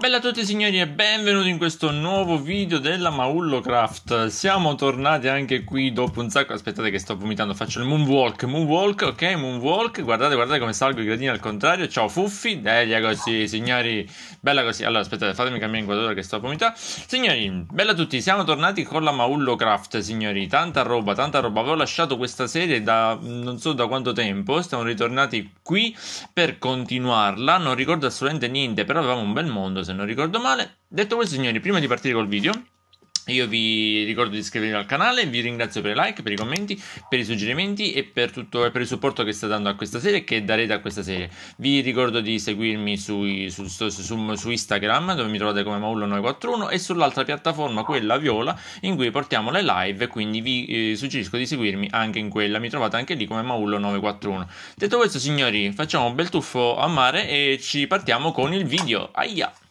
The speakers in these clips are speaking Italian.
Bella a tutti signori e benvenuti in questo nuovo video della Maullocraft Siamo tornati anche qui dopo un sacco Aspettate che sto vomitando, faccio il moonwalk Moonwalk, ok, moonwalk Guardate, guardate come salgo i gradini al contrario Ciao Fuffi, bella così signori Bella così, allora aspettate, fatemi cambiare inquadratura che sto vomitando Signori, bella a tutti, siamo tornati con la Maullocraft signori Tanta roba, tanta roba Avevo lasciato questa serie da non so da quanto tempo Siamo ritornati qui per continuarla Non ricordo assolutamente niente, però avevamo un bel mondo se non ricordo male. Detto questo, signori, prima di partire col video, io vi ricordo di iscrivervi al canale, vi ringrazio per i like, per i commenti, per i suggerimenti e per, tutto, per il supporto che state dando a questa serie e che darete a questa serie. Vi ricordo di seguirmi sui, su, su, su, su, Instagram dove mi trovate come Maullo941 e sull'altra piattaforma, quella viola, in cui portiamo le live, quindi vi eh, suggerisco di seguirmi anche in quella, mi trovate anche lì come Maullo941. Detto questo signori, facciamo un bel tuffo a mare e ci partiamo con il video. Aia!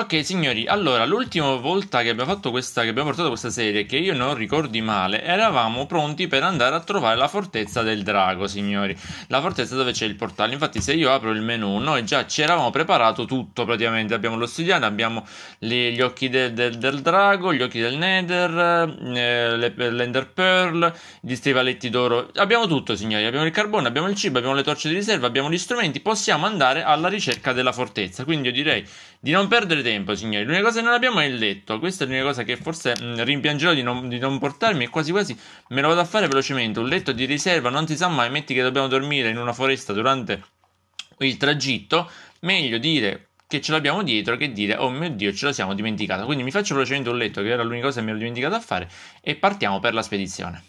Ok, signori, allora l'ultima volta che abbiamo fatto questa, che abbiamo portato questa serie, che io non ricordi male, eravamo pronti per andare a trovare la fortezza del drago, signori. La fortezza dove c'è il portale. Infatti, se io apro il menu, noi già ci eravamo preparato tutto praticamente. Abbiamo l'ossidiana, abbiamo le, gli occhi de, de, del drago, gli occhi del nether, eh, le, l'ender pearl, gli stivaletti d'oro. Abbiamo tutto, signori. Abbiamo il carbone, abbiamo il cibo, abbiamo le torce di riserva, abbiamo gli strumenti. Possiamo andare alla ricerca della fortezza. Quindi io direi di non perdere tempo tempo, signori. L'unica cosa che non abbiamo è il letto. Questa è l'unica cosa che forse mh, mm, rimpiangerò di non, di non, portarmi. E quasi quasi me lo vado a fare velocemente. Un letto di riserva, non si sa mai. Metti che dobbiamo dormire in una foresta durante il tragitto. Meglio dire che ce l'abbiamo dietro che dire oh mio dio ce la siamo dimenticata. Quindi mi faccio velocemente un letto che era l'unica cosa che mi ero dimenticato a fare e partiamo per la spedizione.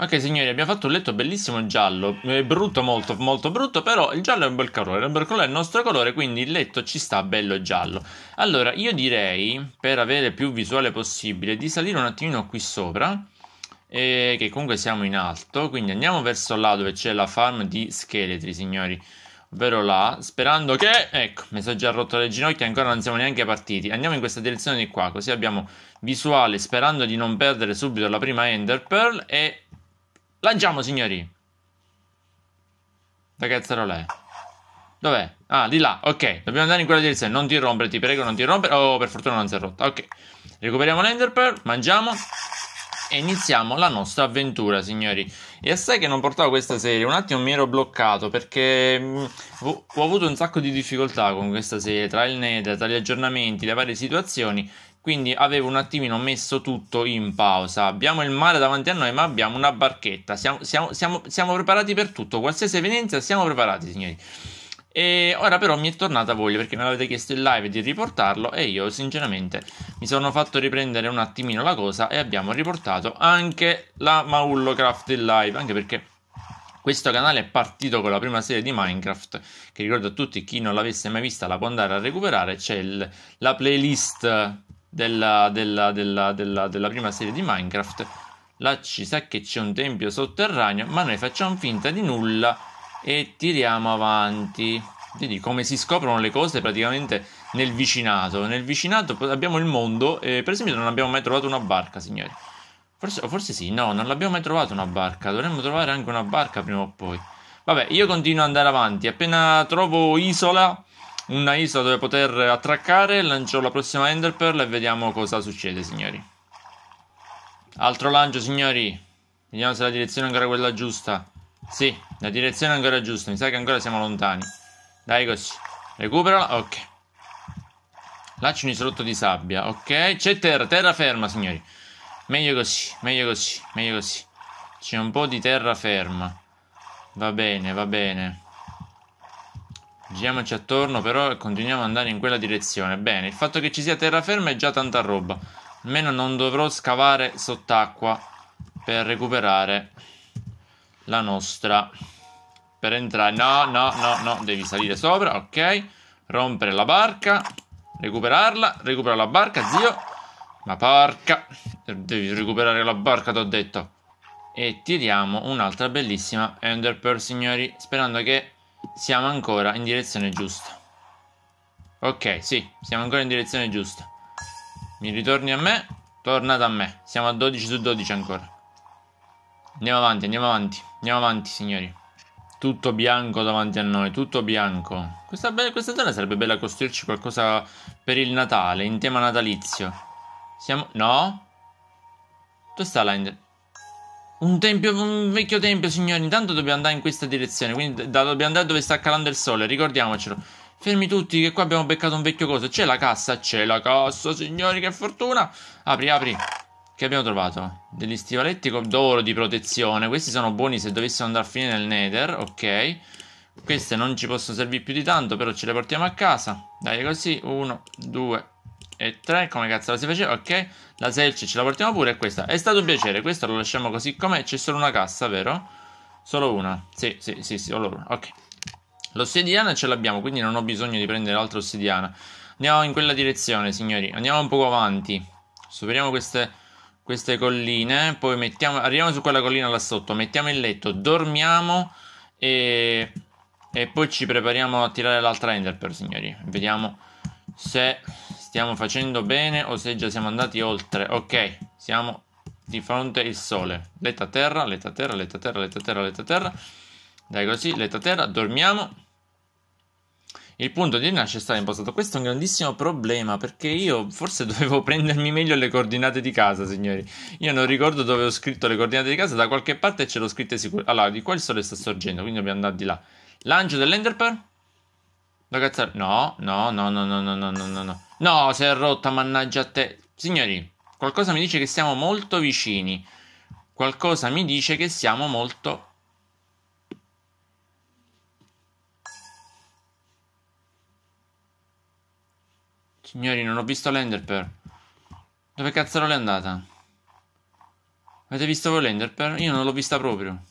Ok signori, abbiamo fatto un letto bellissimo giallo, è brutto molto, molto brutto, però il giallo è un bel colore, un bel colore è il nostro colore, quindi il letto ci sta bello giallo. Allora, io direi, per avere più visuale possibile, di salire un attimino qui sopra, eh, che comunque siamo in alto, quindi andiamo verso là dove c'è la farm di scheletri, signori, ovvero là, sperando che... Ecco, mi sono già rotto le ginocchia, ancora non siamo neanche partiti. Andiamo in questa direzione di qua, così abbiamo visuale, sperando di non perdere subito la prima Ender Pearl e Lanciamo, signori. Da cazzo era lei? Dov'è? Ah, di là. Ok, dobbiamo andare in quella direzione. Non ti rompere, ti prego, non ti rompere. Oh, per fortuna non si è rotta. Ok. Recuperiamo l'Ender Pearl, mangiamo e iniziamo la nostra avventura, signori. E sai che non portavo questa serie, un attimo mi ero bloccato perché mm, ho avuto un sacco di difficoltà con questa serie, tra il Nether, tra gli aggiornamenti, le varie situazioni quindi avevo un attimino messo tutto in pausa. Abbiamo il mare davanti a noi, ma abbiamo una barchetta. Siamo, siamo, siamo, siamo preparati per tutto, qualsiasi evidenza, siamo preparati, signori. E ora però mi è tornata voglia perché me l'avete chiesto in live di riportarlo e io sinceramente mi sono fatto riprendere un attimino la cosa e abbiamo riportato anche la Maullocraft in live, anche perché questo canale è partito con la prima serie di Minecraft, che ricordo a tutti chi non l'avesse mai vista la può andare a recuperare, c'è il, la playlist della, della, della, della prima serie di Minecraft. Là ci sa che c'è un tempio sotterraneo, ma noi facciamo finta di nulla e tiriamo avanti. Vedi come si scoprono le cose praticamente nel vicinato. Nel vicinato abbiamo il mondo e per esempio non abbiamo mai trovato una barca, signori. Forse, forse sì, no, non l'abbiamo mai trovato una barca. Dovremmo trovare anche una barca prima o poi. Vabbè, io continuo ad andare avanti. Appena trovo isola, una isola dove poter attraccare, lancio la prossima Ender Pearl e vediamo cosa succede, signori. Altro lancio, signori. Vediamo se la direzione è ancora quella giusta. Sì, la direzione è ancora giusta, mi sa che ancora siamo lontani. Dai così. Recuperala, ok. Là un isolotto di sabbia, ok. C'è terra, terra ferma, signori. Meglio così, meglio così, meglio così. C'è un po' di terra ferma. Va bene, va bene. Giriamoci attorno, però, continuiamo ad andare in quella direzione. Bene, il fatto che ci sia terraferma è già tanta roba. Almeno non dovrò scavare sott'acqua per recuperare la nostra. Per entrare. No, no, no, no. Devi salire sopra, ok. Rompere la barca. Recuperarla. Recupera la barca, zio. Ma porca. Devi recuperare la barca, ti ho detto. E tiriamo un'altra bellissima Ender Pearl, signori. Sperando che siamo ancora in direzione giusta. Ok, sì, siamo ancora in direzione giusta. Mi ritorni a me, torna da me. Siamo a 12 su 12 ancora. Andiamo avanti, andiamo avanti, andiamo avanti, signori. Tutto bianco davanti a noi, tutto bianco. Questa, be- questa zona sarebbe bella costruirci qualcosa per il Natale, in tema natalizio. Siamo... No? Dove sta l'Ender? Un, tempio, un vecchio tempio, signori. Intanto dobbiamo andare in questa direzione. Quindi da, dobbiamo andare dove sta calando il sole, ricordiamocelo. Fermi tutti, che qua abbiamo beccato un vecchio coso. C'è la cassa, c'è la cassa, signori, che fortuna. Apri, apri. Che abbiamo trovato? Degli stivaletti con d'oro di protezione. Questi sono buoni se dovessero andare a fine nel nether, ok. Queste non ci possono servire più di tanto, però ce le portiamo a casa. Dai, così. Uno, due, tre e 3, come cazzo la si faceva? Ok, la 6 ce la portiamo pure e questa. È stato un piacere, questa lo lasciamo così com'è, c'è solo una cassa, vero? Solo una, sì, sì, sì, sì, allora, ok. L'ossidiana ce l'abbiamo, quindi non ho bisogno di prendere l'altra ossidiana. Andiamo in quella direzione, signori, andiamo un po' avanti. Superiamo queste, queste colline, poi mettiamo, arriviamo su quella collina là sotto, mettiamo il letto, dormiamo e... E poi ci prepariamo a tirare l'altra Ender per signori. Vediamo se Stiamo facendo bene o se già siamo andati oltre? Ok, siamo di fronte al sole. Letta terra, letta terra, letta terra, letta terra, letta terra. Dai così, letta terra, dormiamo. Il punto di è stato impostato. Questo è un grandissimo problema perché io forse dovevo prendermi meglio le coordinate di casa, signori. Io non ricordo dove ho scritto le coordinate di casa, da qualche parte ce l'ho scritte sicuro. Allora, di qua il sole sta sorgendo, quindi dobbiamo andare di là. Lancio dell'Enderpearl. Ragazza, no, no, no, no, no, no, no, no, no. No, si è rotta, mannaggia a te. Signori, qualcosa mi dice che siamo molto vicini. Qualcosa mi dice che siamo molto... Signori, non ho visto l'Enderpearl. Dove cazzo è andata? Avete visto voi l'Enderpearl? Io non l'ho vista proprio.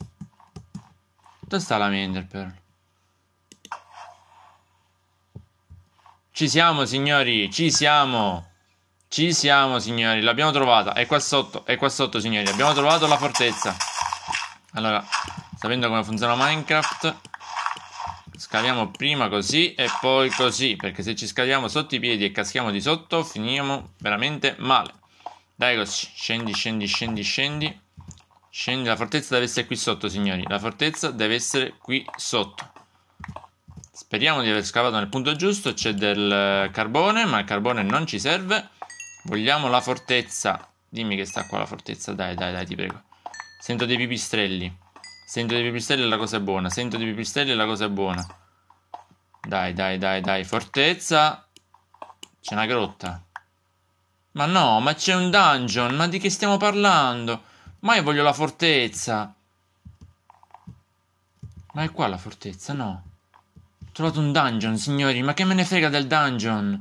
Dove sta la mia Enderpearl? Ci siamo, signori, ci siamo. Ci siamo, signori, l'abbiamo trovata. È qua sotto, è qua sotto, signori. Abbiamo trovato la fortezza. Allora, sapendo come funziona Minecraft, scaviamo prima così e poi così, perché se ci scaviamo sotto i piedi e caschiamo di sotto, finiamo veramente male. Dai, così. Scendi, scendi, scendi, scendi. Scendi, la fortezza deve essere qui sotto, signori. La fortezza deve essere qui sotto. Speriamo di aver scavato nel punto giusto. C'è del carbone, ma il carbone non ci serve. Vogliamo la fortezza. Dimmi che sta qua la fortezza. Dai, dai, dai, ti prego. Sento dei pipistrelli. Sento dei pipistrelli e la cosa è buona. Sento dei pipistrelli e la cosa è buona. Dai, dai, dai, dai. Fortezza. C'è una grotta. Ma no, ma c'è un dungeon. Ma di che stiamo parlando? Ma io voglio la fortezza. Ma è qua la fortezza, no? trovato un dungeon, signori, ma che me ne frega del dungeon?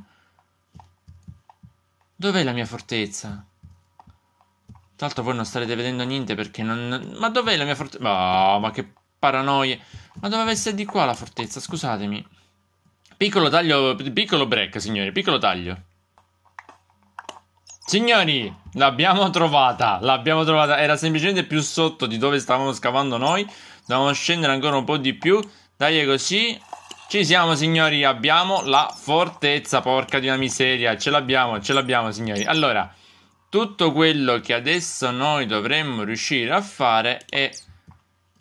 Dov'è la mia fortezza? Tra l'altro voi non starete vedendo niente perché non... Ma dov'è la mia fortezza? Oh, ma che paranoie. Ma doveva essere di qua la fortezza, scusatemi. Piccolo taglio, piccolo break, signori, piccolo taglio. Signori, l'abbiamo trovata, l'abbiamo trovata. Era semplicemente più sotto di dove stavamo scavando noi. Dovevamo scendere ancora un po' di più. Dai è così. Ci siamo, signori. Abbiamo la fortezza. Porca di una miseria. Ce l'abbiamo, ce l'abbiamo, signori. Allora, tutto quello che adesso noi dovremmo riuscire a fare è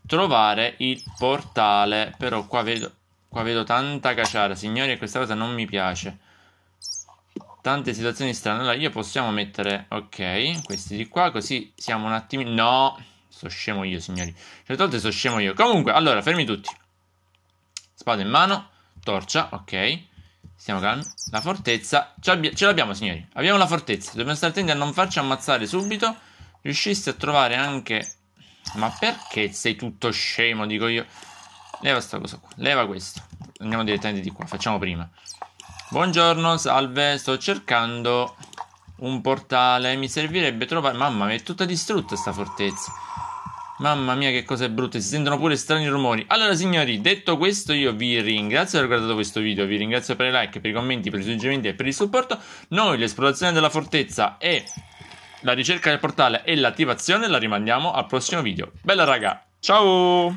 trovare il portale. Però qua vedo, qua vedo tanta caciara, signori, e questa cosa non mi piace. Tante situazioni strane. Allora, io possiamo mettere, ok, questi di qua, così siamo un attimino... No, sono scemo io, signori. Certe volte sono scemo io. Comunque, allora, fermi tutti. Spada in mano, torcia, ok. Siamo calmi. La fortezza. Ce l'abbiamo, signori. Abbiamo la fortezza. Dobbiamo stare attenti a non farci ammazzare subito. Riuscissi a trovare anche... Ma perché sei tutto scemo, dico io? Leva questa cosa qua. Leva questo. Andiamo direttamente di qua. Facciamo prima. Buongiorno, salve. Sto cercando un portale. Mi servirebbe trovare... Mamma mia, è tutta distrutta sta fortezza. Mamma mia, che cose brutte, si sentono pure strani rumori. Allora, signori, detto questo, io vi ringrazio per aver guardato questo video. Vi ringrazio per i like, per i commenti, per i suggerimenti e per il supporto. Noi l'esplorazione della fortezza e la ricerca del portale e l'attivazione la rimandiamo al prossimo video. Bella, raga, ciao!